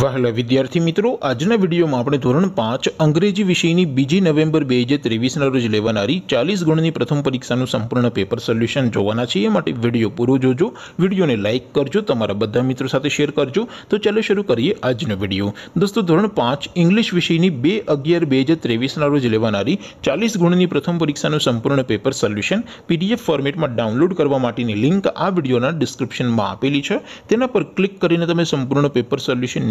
વહેલા વિદ્યાર્થી મિત્રો આજના વિડીયોમાં આપણે ધોરણ પાંચ અંગ્રેજી વિષયની બીજી નવેમ્બર બે હજાર ત્રેવીસના રોજ લેવાનારી ચાલીસ ગુણની પ્રથમ પરીક્ષાનું સંપૂર્ણ પેપર સોલ્યુશન જોવાના છીએ એ માટે વિડીયો પૂરો જોજો વિડીયોને લાઇક કરજો તમારા બધા મિત્રો સાથે શેર કરજો તો ચાલો શરૂ કરીએ આજનો વિડીયો દોસ્તો ધોરણ પાંચ ઇંગ્લિશ વિષયની બે અગિયાર બે હજાર ત્રેવીસના રોજ લેવાનારી ચાલીસ ગુણની પ્રથમ પરીક્ષાનું સંપૂર્ણ પેપર સોલ્યુશન પીડીએફ ફોર્મેટમાં ડાઉનલોડ કરવા માટેની લિંક આ વિડીયોના ડિસ્ક્રિપ્શનમાં આપેલી છે તેના પર ક્લિક કરીને તમે સંપૂર્ણ પેપર સોલ્યુશન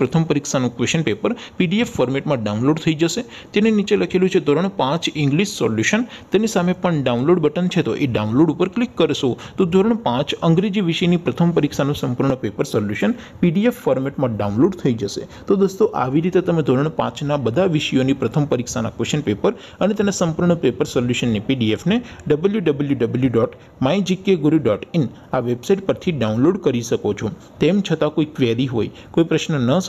પ્રથમ પરીક્ષાનું ક્વેશ્ચન પેપર પીડીએફ ફોર્મેટમાં ડાઉનલોડ થઈ જશે તેની નીચે લખેલું છે ધોરણ પાંચ ઇંગ્લિશ સોલ્યુશન તેની સામે પણ ડાઉનલોડ બટન છે તો એ ડાઉનલોડ ઉપર ક્લિક કરશો તો ધોરણ પાંચ અંગ્રેજી વિષયની પ્રથમ પરીક્ષાનું સંપૂર્ણ પેપર સોલ્યુશન પીડીએફ ફોર્મેટમાં ડાઉનલોડ થઈ જશે તો દોસ્તો આવી રીતે તમે ધોરણ પાંચના બધા વિષયોની પ્રથમ પરીક્ષાના ક્વેશ્ચન પેપર અને તેના સંપૂર્ણ પેપર સોલ્યુશનની પીડીએફને W W W dot my GK guru dot in આ વેબસાઇટ પરથી ડાઉનલોડ કરી શકો છો તેમ છતાં કોઈ ક્વેરી હોય કોઈ પ્રશ્ન ન